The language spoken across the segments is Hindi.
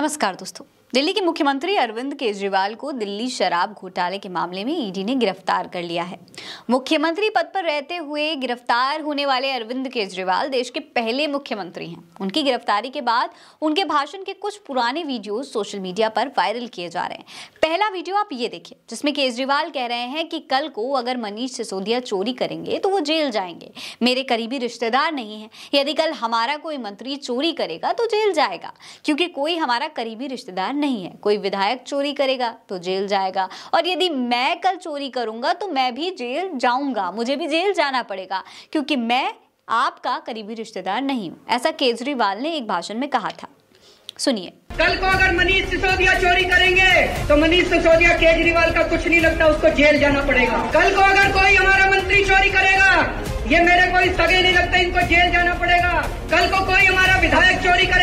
नमस्कार दोस्तों दिल्ली के मुख्यमंत्री अरविंद केजरीवाल को दिल्ली शराब घोटाले के मामले में ईडी ने गिरफ्तार कर लिया है मुख्यमंत्री पद पर रहते हुए गिरफ्तार होने वाले अरविंद केजरीवाल देश के पहले मुख्यमंत्री हैं उनकी गिरफ्तारी के बाद उनके भाषण के कुछ पुराने वीडियो सोशल मीडिया पर वायरल किए जा रहे हैं पहला वीडियो आप ये देखिए जिसमें केजरीवाल कह रहे हैं कि कल को अगर मनीष सिसोदिया चोरी करेंगे तो वो जेल जाएंगे मेरे करीबी रिश्तेदार नहीं है यदि कल हमारा कोई मंत्री चोरी करेगा तो जेल जाएगा क्योंकि कोई हमारा करीबी रिश्तेदार नहीं है कोई विधायक चोरी करेगा तो जेल जाएगा और यदि मैं कल चोरी करूंगा तो मैं भी जेल जाऊंगा मुझे भी जेल जाना पड़ेगा क्योंकि मैं आपका करीबी रिश्तेदार नहीं हूं ऐसा केजरीवाल ने एक भाषण में कहा था सुनिए कल को अगर मनीष सिसोदिया चोरी करेंगे तो मनीष सिसोदिया केजरीवाल का कुछ नहीं लगता उसको जेल जाना पड़ेगा कल को अगर कोई हमारा मंत्री चोरी करेगा ये मेरे कोई सगे नहीं लगता इनको जेल जाना पड़ेगा कल को कोई हमारा विधायक चोरी करेगा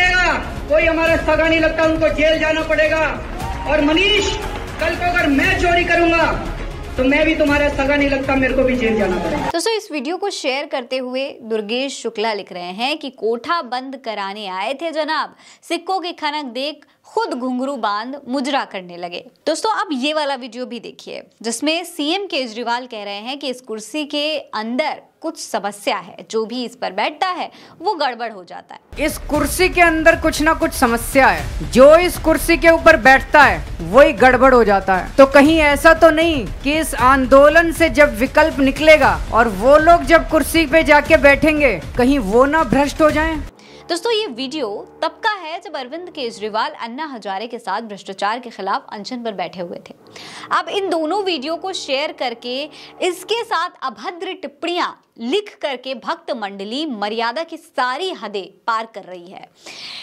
कोई हमारा सगा नहीं लगता उनको जेल जाना पड़ेगा और मनीष कल को अगर मैं चोरी करूंगा तो मैं भी तुम्हारा सगा नहीं लगता मेरे को भी जेल जाना पड़ेगा दोस्तों इस वीडियो को शेयर करते हुए दुर्गेश शुक्ला लिख रहे हैं कि कोठा बंद कराने आए थे जनाब सिक्कों की खनक देख खुद घुंघरू बांध मुजरा करने लगे दोस्तों अब ये वाला वीडियो भी देखिए जिसमें सीएम केजरीवाल कह रहे हैं कि इस कुर्सी के अंदर कुछ समस्या है जो भी इस पर बैठता है वो गड़बड़ हो जाता है इस कुर्सी के अंदर कुछ ना कुछ समस्या है जो इस कुर्सी के ऊपर बैठता है वही गड़बड़ हो जाता है तो कहीं ऐसा तो नहीं कि इस आंदोलन से जब विकल्प निकलेगा और वो लोग जब कुर्सी पे जाके बैठेंगे कहीं वो ना भ्रष्ट हो जाएं दोस्तों ये वीडियो तब का है जब अरविंद केजरीवाल अन्ना हजारे के साथ भ्रष्टाचार के खिलाफ अनशन पर बैठे हुए थे अब इन दोनों वीडियो को शेयर करके इसके साथ अभद्र टिप्पणियां लिख करके भक्त मंडली मर्यादा की सारी हदें पार कर रही है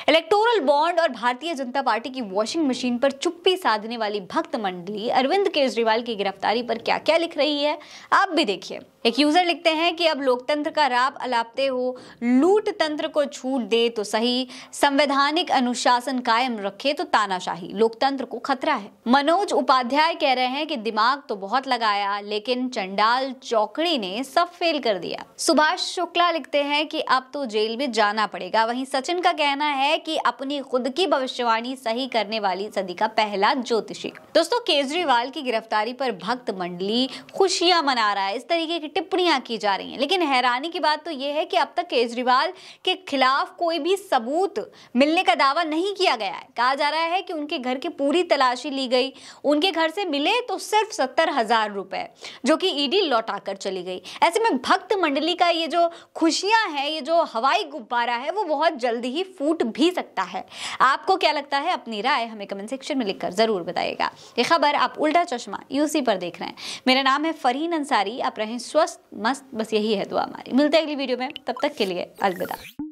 इलेक्टोरल बॉन्ड और भारतीय जनता पार्टी की वॉशिंग मशीन पर चुप्पी साधने वाली भक्त मंडली अरविंद केजरीवाल की गिरफ्तारी पर क्या क्या लिख रही है आप भी देखिए एक यूजर लिखते हैं कि अब लोकतंत्र का राप अलापते हो लूट तंत्र को छूट दे तो सही संवैधानिक अनुशासन कायम रखे तो तानाशाही लोकतंत्र को खतरा है मनोज उपाध्याय कह रहे हैं कि दिमाग तो बहुत लगाया लेकिन चंडाल चौकड़ी ने सब फेल कर दिया सुभाष शुक्ला लिखते हैं कि अब तो जेल में जाना पड़ेगा वहीं सचिन का कहना है कि अपनी खुद की भविष्यवाणी सही करने वाली सदी का पहला ज्योतिषी दोस्तों केजरीवाल की गिरफ्तारी पर भक्त मंडली खुशियां मना रहा है इस तरीके की टिप्पणियां की जा रही हैं लेकिन हैरानी की बात तो यह है कि अब तक केजरीवाल के खिलाफ कोई भी सबूत मिलने का दावा नहीं किया गया है कहा जा रहा है कि उनके घर की पूरी तलाशी ली गई उनके घर से मिले तो सिर्फ सत्तर हजार रुपए जो कि ईडी लौटा चली गई ऐसे में भक्त मंडली का ये जो खुशियां हैं ये जो हवाई गुब्बारा है वो बहुत जल्द ही फूट भी सकता है आपको क्या लगता है अपनी राय हमें कमेंट सेक्शन में लिखकर जरूर बताइएगा ये खबर आप उल्टा चश्मा यूसी पर देख रहे हैं मेरा नाम है फरीन अंसारी आप रहे स्वस्थ स्वस्थ मस्त बस यही है दुआ हमारी मिलते हैं अगली वीडियो में तब तक के लिए अलविदा